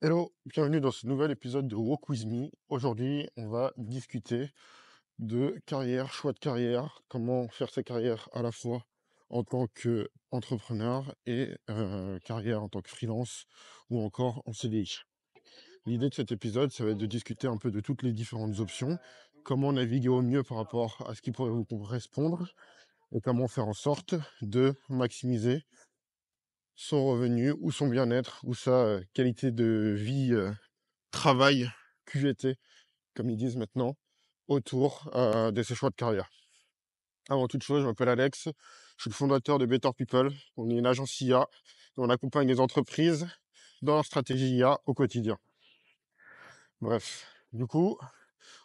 Hello, bienvenue dans ce nouvel épisode de Walk With Me. Aujourd'hui, on va discuter de carrière, choix de carrière, comment faire sa carrière à la fois en tant qu'entrepreneur et euh, carrière en tant que freelance ou encore en CDI. L'idée de cet épisode, ça va être de discuter un peu de toutes les différentes options, comment naviguer au mieux par rapport à ce qui pourrait vous correspondre, et comment faire en sorte de maximiser son revenu ou son bien-être ou sa qualité de vie, travail, QVT comme ils disent maintenant, autour de ses choix de carrière. Avant toute chose, je m'appelle Alex, je suis le fondateur de Better People. On est une agence IA et on accompagne les entreprises dans leur stratégie IA au quotidien. Bref, du coup,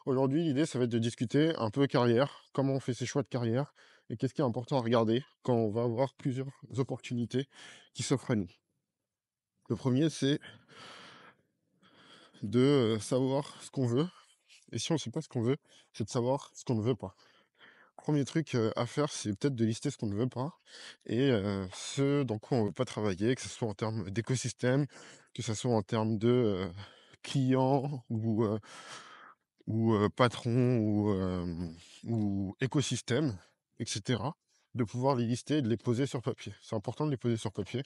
aujourd'hui, l'idée, ça va être de discuter un peu carrière, comment on fait ses choix de carrière, et qu'est-ce qui est important à regarder quand on va avoir plusieurs opportunités qui s'offrent à nous. Le premier, c'est de savoir ce qu'on veut. Et si on ne sait pas ce qu'on veut, c'est de savoir ce qu'on ne veut pas. Premier truc à faire, c'est peut-être de lister ce qu'on ne veut pas et ce dans quoi on ne veut pas travailler, que ce soit en termes d'écosystème, que ce soit en termes de clients ou, ou patron ou, ou écosystème etc., de pouvoir les lister et de les poser sur papier. C'est important de les poser sur papier.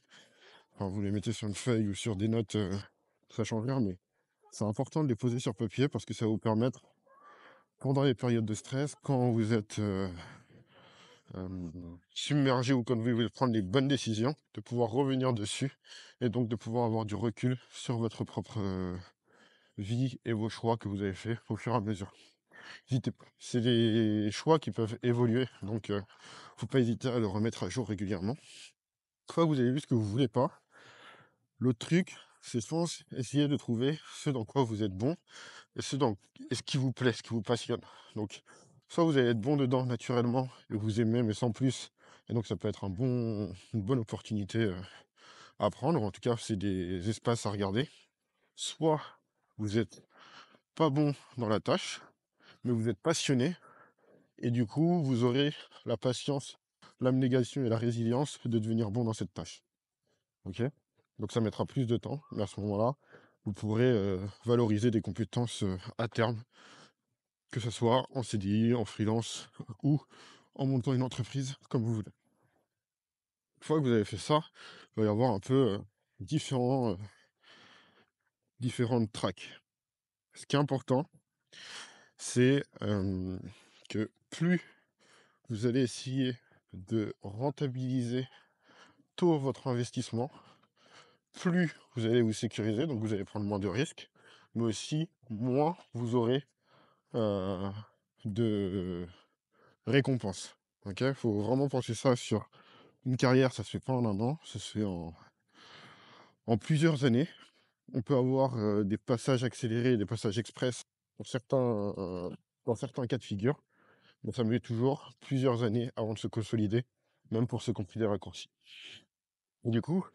vous les mettez sur une feuille ou sur des notes, euh, ça change rien, mais c'est important de les poser sur papier parce que ça va vous permettre, pendant les périodes de stress, quand vous êtes euh, submergé ou quand vous voulez prendre les bonnes décisions, de pouvoir revenir dessus et donc de pouvoir avoir du recul sur votre propre euh, vie et vos choix que vous avez faits au fur et à mesure c'est des choix qui peuvent évoluer, donc ne faut pas hésiter à le remettre à jour régulièrement. soit vous avez vu ce que vous voulez pas, l'autre truc, c'est je essayer de trouver ce dans quoi vous êtes bon et ce dans ce qui vous plaît, ce qui vous passionne. Donc soit vous allez être bon dedans naturellement et vous aimez mais sans plus, et donc ça peut être un bon, une bonne opportunité à prendre. En tout cas, c'est des espaces à regarder. Soit vous êtes pas bon dans la tâche, mais vous êtes passionné. Et du coup, vous aurez la patience, l'abnégation et la résilience de devenir bon dans cette tâche. Ok Donc ça mettra plus de temps, mais à ce moment-là, vous pourrez euh, valoriser des compétences euh, à terme, que ce soit en CDI, en freelance ou en montant une entreprise comme vous voulez. Une fois que vous avez fait ça, il va y avoir un peu euh, différents, différentes tracks. Ce qui est important, c'est que plus vous allez essayer de rentabiliser tôt votre investissement, plus vous allez vous sécuriser, donc vous allez prendre moins de risques, mais aussi moins vous aurez de récompenses. Il faut vraiment penser ça sur une carrière, ça se fait pas en un an, ça se fait en, plusieurs années. On peut avoir des passages accélérés, des passages express euh, dans certains, cas de figure, mais ça met toujours plusieurs années avant de se consolider, même pour se compiler des raccourcis. Et du coup,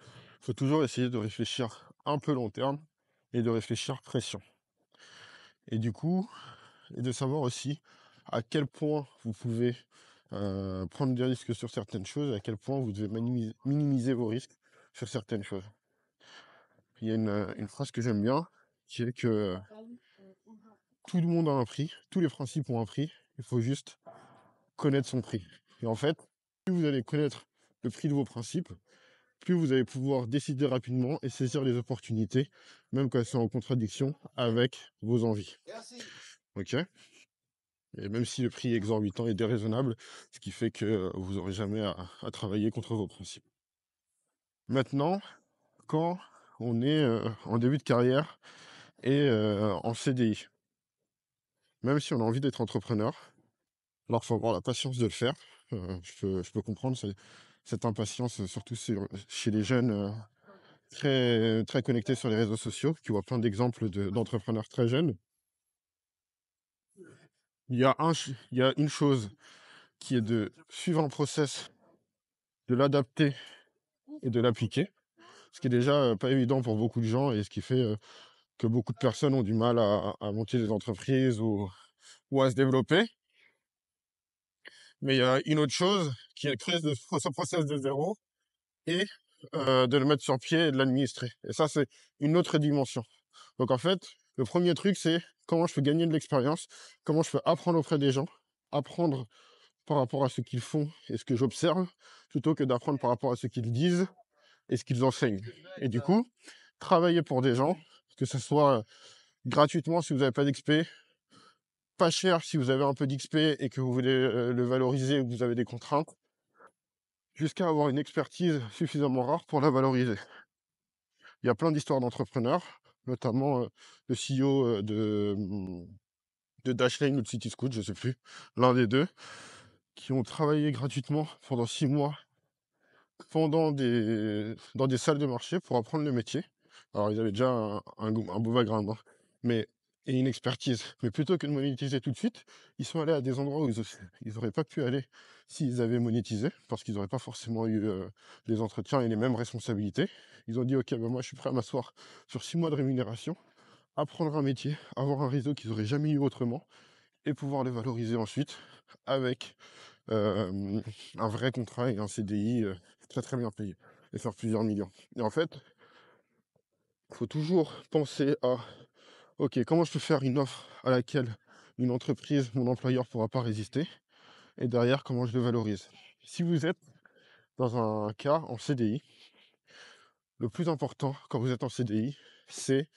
il faut toujours essayer de réfléchir un peu long terme et de réfléchir pression. Et du coup, et de savoir aussi à quel point vous pouvez euh, prendre des risques sur certaines choses, à quel point vous devez minimiser vos risques sur certaines choses. Il y a une phrase que j'aime bien, qui est que tout le monde a un prix, tous les principes ont un prix, il faut juste connaître son prix. Et en fait, plus vous allez connaître le prix de vos principes, plus vous allez pouvoir décider rapidement et saisir les opportunités, même quand elles sont en contradiction avec vos envies. Merci. Ok Et même si le prix exorbitant est déraisonnable, ce qui fait que vous n'aurez jamais à, travailler contre vos principes. Maintenant, quand on est euh, en début de carrière et euh, en CDI, même si on a envie d'être entrepreneur, alors il faut avoir la patience de le faire. Euh, je, peux, comprendre cette impatience, euh, surtout chez les jeunes euh, très, très connectés sur les réseaux sociaux, qui voient plein d'exemples d'entrepreneurs très jeunes. Il y, a il y a une chose qui est de suivre un process, de l'adapter et de l'appliquer, ce qui est déjà pas évident pour beaucoup de gens et ce qui fait que beaucoup de personnes ont du mal à, monter des entreprises ou, ou à se développer. Mais il y a une autre chose qui est de créer ce process de zéro et euh, de le mettre sur pied et de l'administrer. Et ça, c'est une autre dimension. Donc en fait, le premier truc, c'est comment je peux gagner de l'expérience, comment je peux apprendre auprès des gens, apprendre par rapport à ce qu'ils font et ce que j'observe, plutôt que d'apprendre par rapport à ce qu'ils disent et ce qu'ils enseignent. Et du coup, travailler pour des gens, que ce soit gratuitement si vous n'avez pas d'XP, pas cher si vous avez un peu d'XP et que vous voulez le valoriser ou que vous avez des contraintes, jusqu'à avoir une expertise suffisamment rare pour la valoriser. Il y a plein d'histoires d'entrepreneurs, notamment le CEO mmh, de, Dashlane ou de CityScoot, je ne sais plus, l'un des deux, qui ont travaillé gratuitement pendant six mois pendant des, dans des salles de marché pour apprendre le métier. Alors, ils avaient déjà un, beau background, hein, mais, et une expertise. Mais plutôt que de monétiser tout de suite, ils sont allés à des endroits où ils n'auraient pas pu aller s'ils avaient monétisé, parce qu'ils n'auraient pas forcément eu euh, les entretiens et les mêmes responsabilités. Ils ont dit, OK, ben, moi, je suis prêt à m'asseoir sur six mois de rémunération, apprendre un métier, avoir un réseau qu'ils n'auraient jamais eu autrement, et pouvoir les valoriser ensuite avec euh, un vrai contrat et un CDI euh, très très bien payé et faire plusieurs millions. Et en fait, faut toujours penser à OK, comment je peux faire une offre à laquelle une entreprise, mon employeur ne pourra pas résister Et derrière, comment je le valorise Si vous êtes dans un cas en CDI, le plus important quand vous êtes en CDI, c'est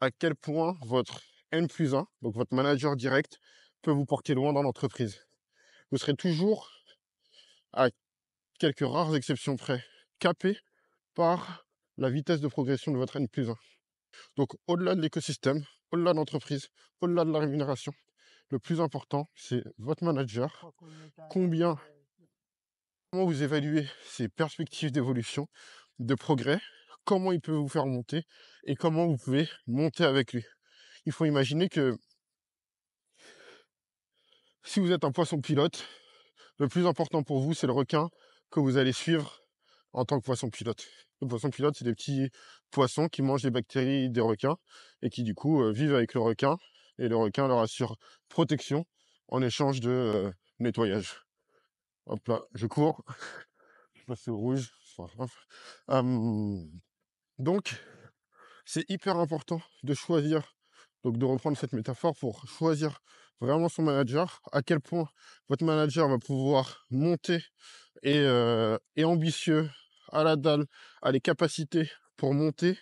à quel point votre N plus 1, donc votre manager direct, peut vous porter loin dans l'entreprise. Vous serez toujours, à quelques rares exceptions près, capé par la vitesse de progression de votre N plus 1. Donc au-delà de l'écosystème, au-delà de l'entreprise, au-delà de la rémunération, le plus important, c'est votre manager. Combien, comment vous évaluez ses perspectives d'évolution, de progrès, comment il peut vous faire monter et comment vous pouvez monter avec lui. Il faut imaginer que si vous êtes un poisson pilote, le plus important pour vous, c'est le requin que vous allez suivre en tant que poisson pilote. Le poisson pilote, c'est des petits poissons qui mangent les bactéries des requins et qui du coup euh, vivent avec le requin et le requin leur assure protection en échange de euh, nettoyage. Hop là, je cours. Je passe au rouge. donc, c'est hyper important de choisir, donc de reprendre cette métaphore pour choisir vraiment son manager, à quel point votre manager va pouvoir monter et, euh, et ambitieux à la dalle à les capacités pour monter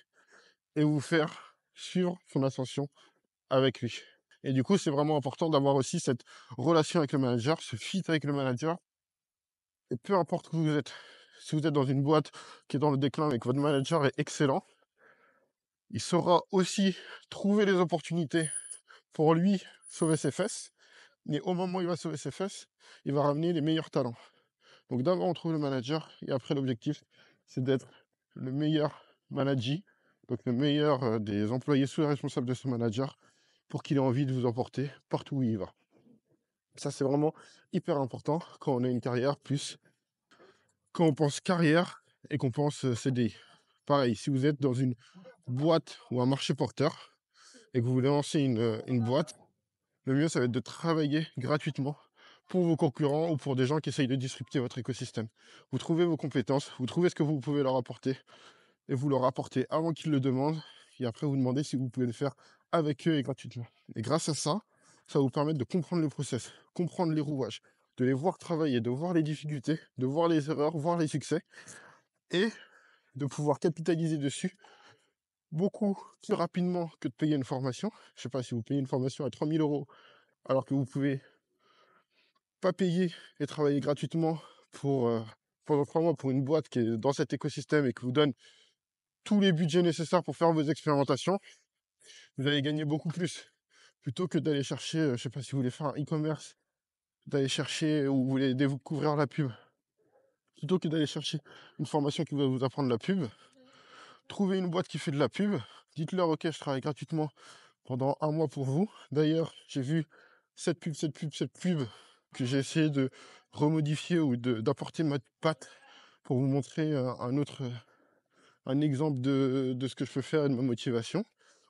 et vous faire suivre son ascension avec lui. Et du coup, c'est vraiment important d'avoir aussi cette relation avec le manager, ce fit avec le manager. Et peu importe où vous êtes, si vous êtes dans une boîte qui est dans le déclin et que votre manager est excellent, il saura aussi trouver les opportunités pour lui sauver ses fesses. Mais au moment où il va sauver ses fesses, il va ramener les meilleurs talents. Donc d'abord, on trouve le manager, et après, l'objectif, c'est d'être le meilleur manager, donc le meilleur euh, des employés sous les responsable de ce manager, pour qu'il ait envie de vous emporter partout où il va. Ça, c'est vraiment hyper important quand on a une carrière, plus quand on pense carrière et qu'on pense euh, CDI. Pareil, si vous êtes dans une boîte ou un marché porteur et que vous voulez lancer euh, une boîte, le mieux, ça va être de travailler gratuitement pour vos concurrents ou pour des gens qui essayent de disrupter votre écosystème. Vous trouvez vos compétences, vous trouvez ce que vous pouvez leur apporter et vous leur apportez avant qu'ils le demandent et après vous demandez si vous pouvez le faire avec eux et gratuitement. Et grâce à ça, ça va vous permettre de comprendre le process, comprendre les rouages, de les voir travailler, de voir les difficultés, de voir les erreurs, voir les succès et de pouvoir capitaliser dessus beaucoup plus rapidement que de payer une formation. Je sais pas si vous payez une formation à 3000 euros alors que vous pouvez payer et travailler gratuitement pour, euh, pendant trois mois pour une boîte qui est dans cet écosystème et qui vous donne tous les budgets nécessaires pour faire vos expérimentations, vous allez gagner beaucoup plus. Plutôt que d'aller chercher, euh, je sais pas si vous voulez faire un e-commerce, d'aller chercher ou vous voulez découvrir la pub. Plutôt que d'aller chercher une formation qui va vous apprendre la pub, trouvez une boîte qui fait de la pub, dites-leur ok je travaille gratuitement pendant un mois pour vous. D'ailleurs, j'ai vu cette pub, cette pub, cette pub que j'ai essayé de remodifier ou d'apporter ma patte pour vous montrer euh, un autre euh, un exemple de, ce que je peux faire et de ma motivation.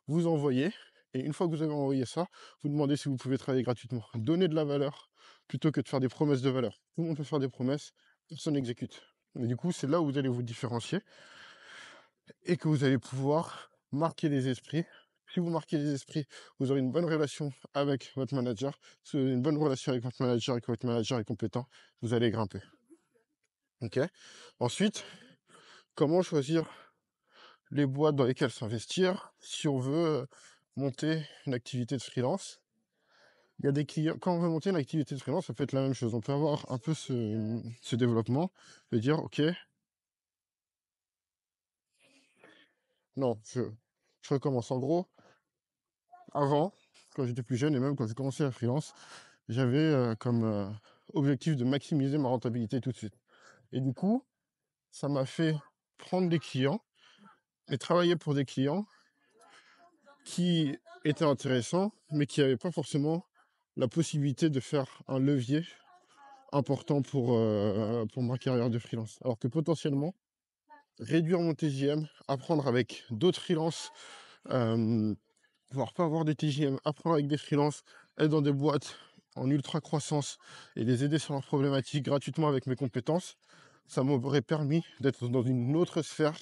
Vous envoyez, et une fois que vous avez envoyé ça, vous demandez si vous pouvez travailler gratuitement. Donner de la valeur plutôt que de faire des promesses de valeur. Tout le monde peut faire des promesses, personne n'exécute. exécute du coup, c'est là où vous allez vous différencier et que vous allez pouvoir marquer les esprits si vous marquez les esprits, vous aurez une bonne relation avec votre manager. Si vous avez une bonne relation avec votre manager et que votre manager est compétent, vous allez grimper. Ok Ensuite, comment choisir les boîtes dans lesquelles s'investir si on veut euh, monter une activité de freelance il y des clients, quand on veut monter une activité de freelance, ça peut être la même chose. On peut avoir un peu ce, développement, de dire, OK, non, je recommence. En gros, avant, quand j'étais plus jeune et même quand j'ai commencé à freelance, j'avais euh, comme euh, objectif de maximiser ma rentabilité tout de suite. Et du coup, ça m'a fait prendre des clients et travailler pour des clients qui étaient intéressants, mais qui n'avaient pas forcément la possibilité de faire un levier important pour, euh, pour ma carrière de freelance. Alors que potentiellement, réduire mon TGM, apprendre avec d'autres freelances, pouvoir pas avoir des TGM, apprendre avec des freelances, être dans des boîtes en ultra croissance et les aider sur leurs problématiques gratuitement avec mes compétences, ça m'aurait permis d'être dans une autre sphère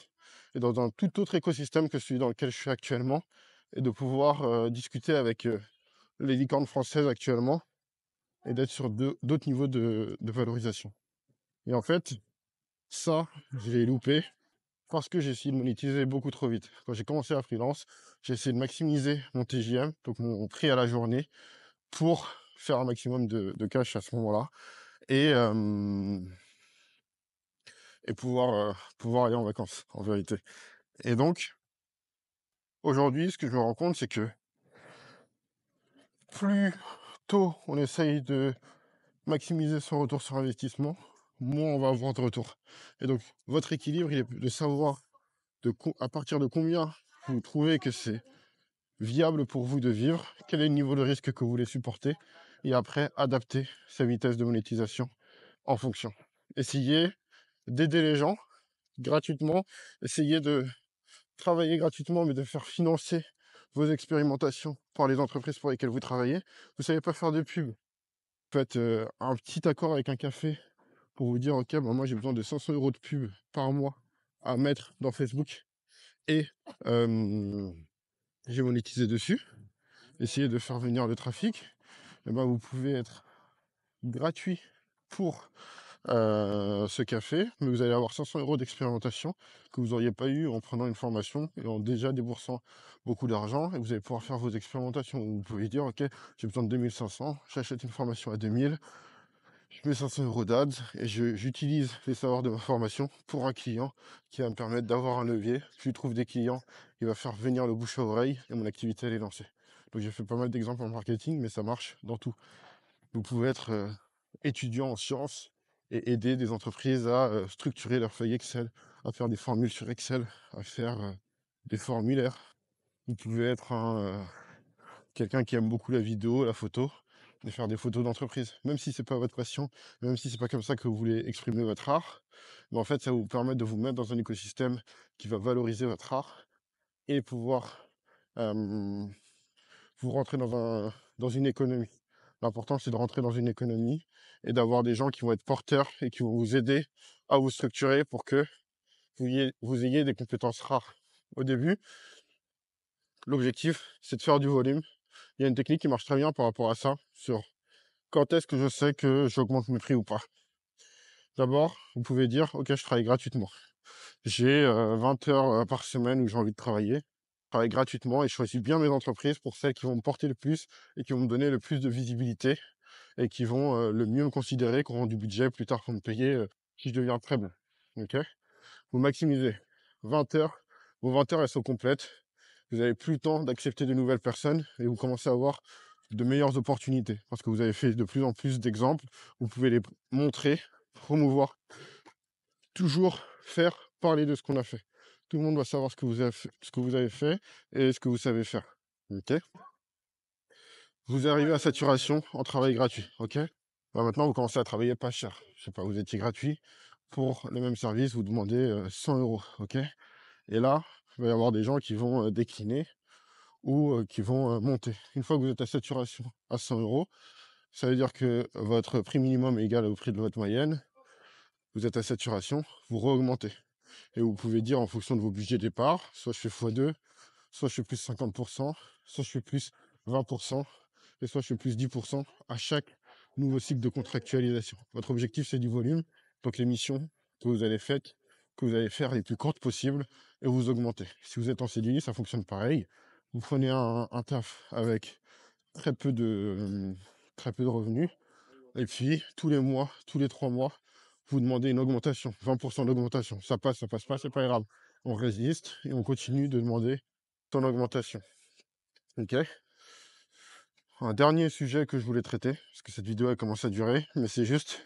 et dans un tout autre écosystème que celui dans lequel je suis actuellement et de pouvoir euh, discuter avec euh, les licornes françaises actuellement et d'être sur d'autres niveaux de, de, valorisation. Et en fait, ça, je l'ai loupé parce que j'ai essayé de monétiser beaucoup trop vite. Quand j'ai commencé à freelance, j'ai essayé de maximiser mon TJM, donc mon prix à la journée, pour faire un maximum de, cash à ce moment-là et et pouvoir euh, pouvoir aller en vacances en vérité. Et donc aujourd'hui, ce que je me rends compte, c'est que plus tôt on essaye de maximiser son retour sur investissement, moins on va avoir de retour. Et donc, votre équilibre, il est de savoir de à partir de combien vous trouvez que c'est viable pour vous de vivre, quel est le niveau de risque que vous voulez supporter, et après adapter sa vitesse de monétisation en fonction. Essayez d'aider les gens gratuitement, essayez de travailler gratuitement, mais de faire financer vos expérimentations par les entreprises pour lesquelles vous travaillez. Vous savez pas faire de pub. Faites euh, un petit accord avec un café pour vous dire, OK, bah, moi j'ai besoin de 500 euros de pub par mois à mettre dans Facebook et j'ai monétisé dessus, essayer de faire venir le trafic, et eh ben vous pouvez être gratuit pour ce café, mais vous allez avoir 500 euros d'expérimentation que vous n'auriez pas eu en prenant une formation et en déjà déboursant beaucoup d'argent, et vous allez pouvoir faire vos expérimentations. Vous pouvez dire, ok, j'ai besoin de 2500, j'achète une formation à 2000, je mets 500 euros d'ads et j'utilise les savoirs de ma formation pour un client qui va me permettre d'avoir un levier. Je trouve des clients, il va faire venir le bouche à oreille et mon activité elle est lancée. Donc j'ai fait pas mal d'exemples en marketing, mais ça marche dans tout. Vous pouvez être euh, étudiant en sciences et aider des entreprises à euh, structurer leur feuille Excel, à faire des formules sur Excel, à faire euh, des formulaires. Vous pouvez être quelqu'un qui aime beaucoup la vidéo, la photo, de faire des photos d'entreprise, même si c'est pas votre passion, même si c'est pas comme ça que vous voulez exprimer votre art, mais en fait ça vous permet de vous mettre dans un écosystème qui va valoriser votre art et pouvoir vous rentrer dans un dans une économie. L'important c'est de rentrer dans une économie et d'avoir des gens qui vont être porteurs et qui vont vous aider à vous structurer pour que vous ayez des compétences rares. Au début, l'objectif c'est de faire du volume il y a une technique qui marche très bien par rapport à ça, sur quand est-ce que je sais que j'augmente mes prix ou pas. D'abord, vous pouvez dire, ok, je travaille gratuitement. J'ai 20 euh, heures par semaine où j'ai envie de travailler. Je travaille gratuitement et je choisis bien mes entreprises pour celles qui vont me porter le plus et qui vont me donner le plus de visibilité et qui vont le mieux me considérer, qui auront du budget plus tard pour me payer si je deviens très bon. Ok Vous maximisez. 20 heures, vos 20 heures, elles sont complètes vous n'avez plus le temps d'accepter de nouvelles personnes et vous commencez à avoir de meilleures opportunités parce que vous avez fait de plus en plus d'exemples, vous pouvez les montrer, promouvoir, toujours faire parler de ce qu'on a fait. Tout le monde doit savoir ce que vous avez fait, ce que vous avez fait et ce que vous savez faire. Ok vous arrivez à saturation en travail gratuit. Ok bah, Maintenant, vous commencez à travailler pas cher. Je sais pas, vous étiez gratuit pour le même service, vous demandez 100 euh, euros. Ok Et là, il va y avoir des gens qui vont décliner ou qui vont monter. Une fois que vous êtes à saturation à 100 euros, ça veut dire que votre prix minimum est égal au prix de votre moyenne. Vous êtes à saturation, vous re Et vous pouvez dire en fonction de vos budgets de départ, soit je fais x2, soit je fais plus 50%, soit je fais plus 20%, et soit je fais plus 10% à chaque nouveau cycle de contractualisation. Votre objectif, c'est du volume. Donc les missions que vous allez faire, que vous allez faire les plus courtes possibles et vous augmentez. Si vous êtes en CDI, ça fonctionne pareil. Vous prenez un, taf avec très peu de très peu de revenus et puis tous les mois, tous les trois mois, vous demandez une augmentation, 20% d'augmentation. Ça passe, ça passe pas, c'est pas grave. On résiste et on continue de demander ton augmentation. Ok Un dernier sujet que je voulais traiter, parce que cette vidéo a commencé à durer, mais c'est juste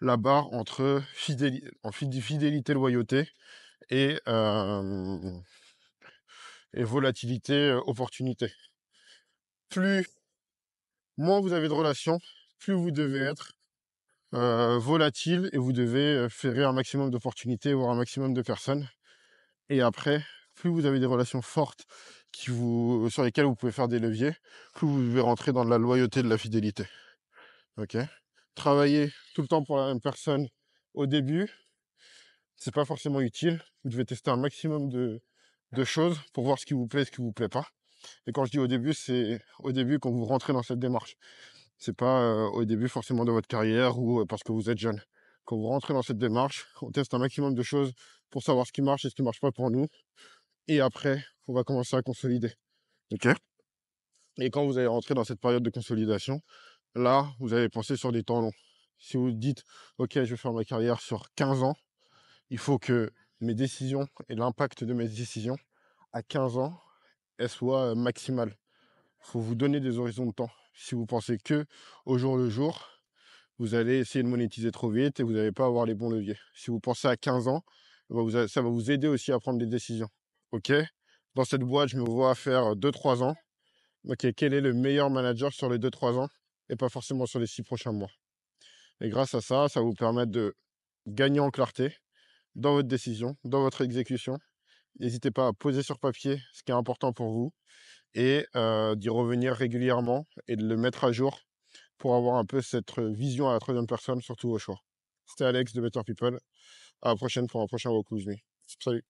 la barre entre fidélité, fidélité loyauté et, euh, et volatilité euh, opportunité. Plus moins vous avez de relations, plus vous devez être euh, volatile et vous devez euh, faire un maximum d'opportunités, voir un maximum de personnes. Et après, plus vous avez des relations fortes qui vous, sur lesquelles vous pouvez faire des leviers, plus vous devez rentrer dans la loyauté, de la fidélité. Ok travailler tout le temps pour la même personne au début, c'est pas forcément utile. Vous devez tester un maximum de, choses pour voir ce qui vous plaît et ce qui vous plaît pas. Et quand je dis au début, c'est au début quand vous rentrez dans cette démarche. C'est pas euh, au début forcément de votre carrière ou euh, parce que vous êtes jeune. Quand vous rentrez dans cette démarche, on teste un maximum de choses pour savoir ce qui marche et ce qui ne marche pas pour nous. Et après, on va commencer à consolider. Et quand vous allez rentrer dans cette période de consolidation, là, vous avez pensé sur des temps longs. Si vous dites, OK, je vais faire ma carrière sur 15 ans, il faut que mes décisions et l'impact de mes décisions à 15 ans, elles soient euh, maximales. Il faut vous donner des horizons de temps. Si vous pensez que au jour le jour, vous allez essayer de monétiser trop vite et vous n'allez pas avoir les bons leviers. Si vous pensez à 15 ans, eh ben, ça va vous aider aussi à prendre des décisions. OK Dans cette boîte, je me vois faire 2-3 euh, ans. OK, quel est le meilleur manager sur les 2-3 ans et pas forcément sur les six prochains mois. Et grâce à ça, ça va vous permettre de gagner en clarté dans votre décision, dans votre exécution. N'hésitez pas à poser sur papier ce qui est important pour vous et euh, d'y revenir régulièrement et de le mettre à jour pour avoir un peu cette euh, vision à la troisième personne sur tous vos choix. C'était Alex de Better People. À la prochaine pour un prochain Walk With Me. Salut